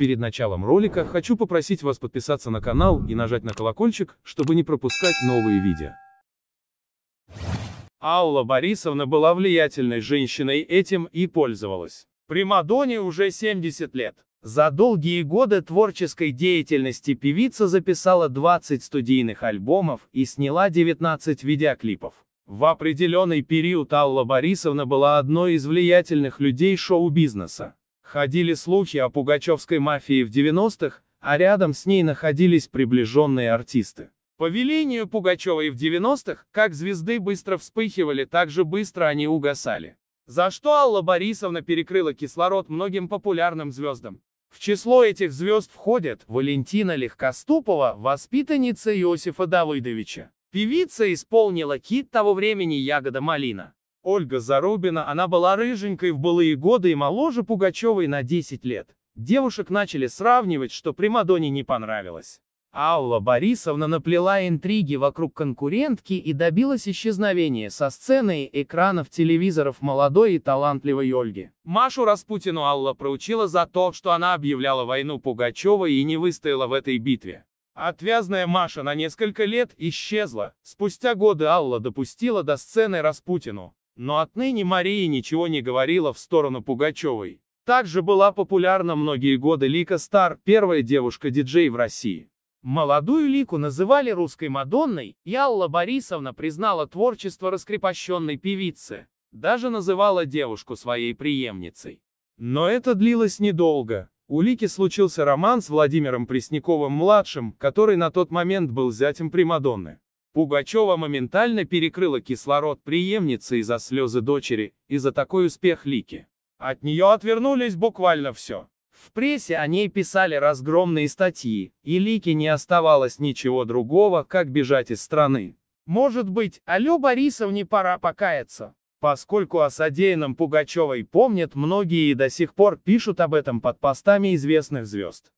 Перед началом ролика хочу попросить вас подписаться на канал и нажать на колокольчик, чтобы не пропускать новые видео. Алла Борисовна была влиятельной женщиной этим и пользовалась. При Мадоне уже 70 лет. За долгие годы творческой деятельности певица записала 20 студийных альбомов и сняла 19 видеоклипов. В определенный период Алла Борисовна была одной из влиятельных людей шоу-бизнеса. Ходили слухи о пугачевской мафии в 90-х, а рядом с ней находились приближенные артисты. По велению Пугачевой в 90-х, как звезды быстро вспыхивали, так же быстро они угасали. За что Алла Борисовна перекрыла кислород многим популярным звездам. В число этих звезд входят Валентина Легкоступова, воспитанница Иосифа Давыдовича. Певица исполнила кит того времени «Ягода малина». Ольга Зарубина, она была рыженькой в былые годы и моложе Пугачевой на 10 лет. Девушек начали сравнивать, что Примадоне не понравилось. Алла Борисовна наплела интриги вокруг конкурентки и добилась исчезновения со сцены и экранов телевизоров молодой и талантливой Ольги. Машу Распутину Алла проучила за то, что она объявляла войну Пугачевой и не выстояла в этой битве. Отвязная Маша на несколько лет исчезла. Спустя годы Алла допустила до сцены Распутину. Но отныне Мария ничего не говорила в сторону Пугачевой. Также была популярна многие годы Лика Стар, первая девушка-диджей в России. Молодую Лику называли русской Мадонной, и Алла Борисовна признала творчество раскрепощенной певицы. Даже называла девушку своей преемницей. Но это длилось недолго. У Лики случился роман с Владимиром Пресняковым-младшим, который на тот момент был зятем Примадонны. Пугачева моментально перекрыла кислород преемницы из-за слезы дочери, и за такой успех Лики. От нее отвернулись буквально все. В прессе о ней писали разгромные статьи, и Лике не оставалось ничего другого, как бежать из страны. Может быть, Алё Борисовне пора покаяться. Поскольку о содеянном Пугачевой помнят многие и до сих пор пишут об этом под постами известных звезд.